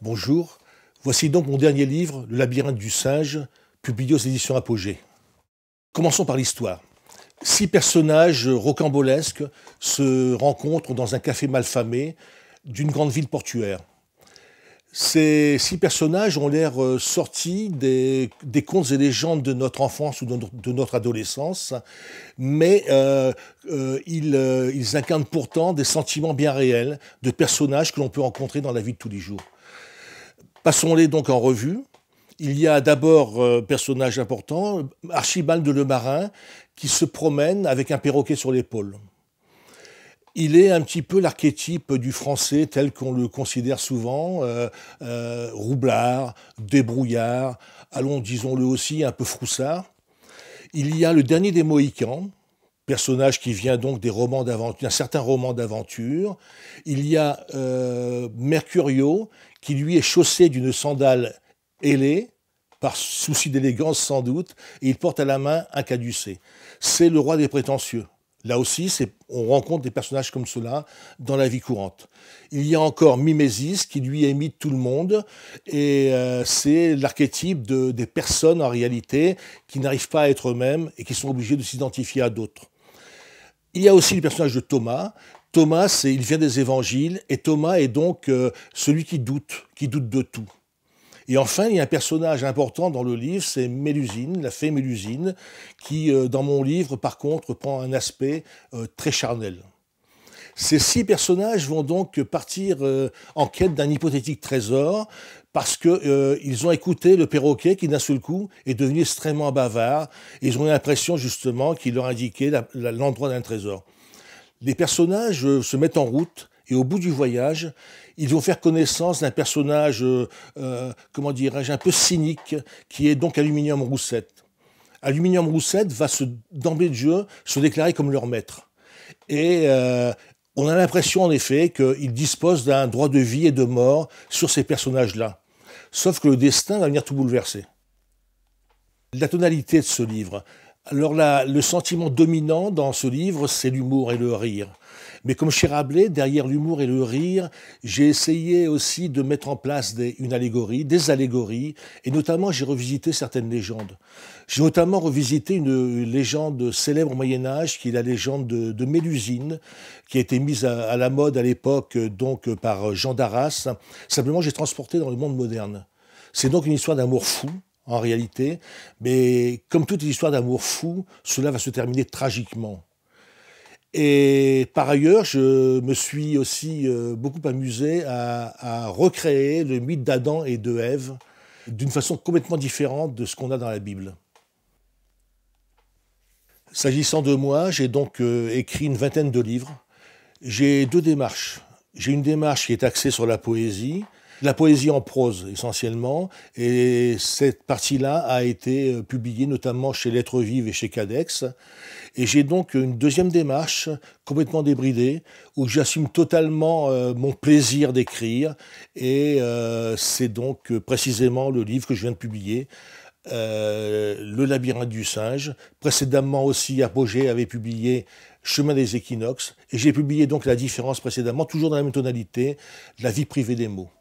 Bonjour, voici donc mon dernier livre, Le labyrinthe du singe, publié aux éditions Apogée. Commençons par l'histoire. Six personnages rocambolesques se rencontrent dans un café malfamé d'une grande ville portuaire. Ces six personnages ont l'air euh, sortis des, contes et légendes de notre enfance ou de, notre, adolescence, mais euh, euh, ils incarnent pourtant des sentiments bien réels de personnages que l'on peut rencontrer dans la vie de tous les jours. Passons-les donc en revue. Il y a d'abord euh, personnage important, Archibald de Lemarin, qui se promène avec un perroquet sur l'épaule. Il est un petit peu l'archétype du français tel qu'on le considère souvent, euh, euh, roublard, débrouillard, allons disons-le aussi un peu froussard. Il y a le dernier des Mohicans, personnage qui vient donc des romans d'aventure, d'un certain roman d'aventure. Il y a euh, Mercurio, qui lui est chaussé d'une sandale ailée, par souci d'élégance sans doute, et il porte à la main un caducé. C'est le roi des prétentieux. Là aussi, on rencontre des personnages comme cela dans la vie courante. Il y a encore Mimesis, qui lui émite tout le monde et euh, c'est l'archétype des personnes en réalité qui n'arrivent pas à être eux-mêmes et qui sont obligées de s'identifier à d'autres. Il y a aussi le personnage de Thomas. Thomas, il vient des évangiles, et Thomas est donc euh, celui qui doute, qui doute de tout. Et enfin, il y a un personnage important dans le livre, c'est Mélusine, la fée Mélusine, qui, euh, dans mon livre, par contre, prend un aspect euh, très charnel. Ces six personnages vont donc partir euh, en quête d'un hypothétique trésor parce qu'ils euh, ont écouté le perroquet qui d'un seul coup est devenu extrêmement bavard. ils ont l'impression justement qu'il leur indiquait l'endroit d'un trésor. Les personnages euh, se mettent en route et au bout du voyage, ils vont faire connaissance d'un personnage, comment dirais-je, un peu cynique, qui est donc Aluminium Roussette. Aluminium Roussette va se, d'emblée de jeu se déclarer comme leur maître. Et on a l'impression en effet qu'il dispose d'un droit de vie et de mort sur ces personnages-là. Sauf que le destin va venir tout bouleverser. La tonalité de ce livre, alors là, le sentiment dominant dans ce livre, c'est l'humour et le rire. Mais comme chez Rabelais, derrière l'humour et le rire, j'ai essayé aussi de mettre en place une allégorie, des allégories, et notamment j'ai revisité certaines légendes. J'ai notamment revisité une, légende célèbre au Moyen Âge, qui est la légende de, Mélusine, qui a été mise à, la mode à l'époque donc par Jean d'Arras. Simplement, j'ai transporté dans le monde moderne. C'est donc une histoire d'amour fou en réalité. Mais comme toute histoire d'amour fou, cela va se terminer tragiquement. Et par ailleurs, je me suis aussi euh, beaucoup amusé à, à recréer le mythe d'Adam et de Ève d'une façon complètement différente de ce qu'on a dans la Bible. S'agissant de moi, j'ai donc euh, écrit une vingtaine de livres. J'ai deux démarches. J'ai une démarche qui est axée sur la poésie, la poésie en prose essentiellement, et cette partie-là a été euh, publiée notamment chez Lettres Vives et chez Cadex. Et j'ai donc une deuxième démarche complètement débridée, où j'assume totalement euh, mon plaisir d'écrire, et euh, c'est donc précisément le livre que je viens de publier. le labyrinthe du singe. Précédemment aussi, Apogée avait publié Chemin des équinoxes. Et j'ai publié donc la différence précédemment, toujours dans la même tonalité, La vie privée des mots.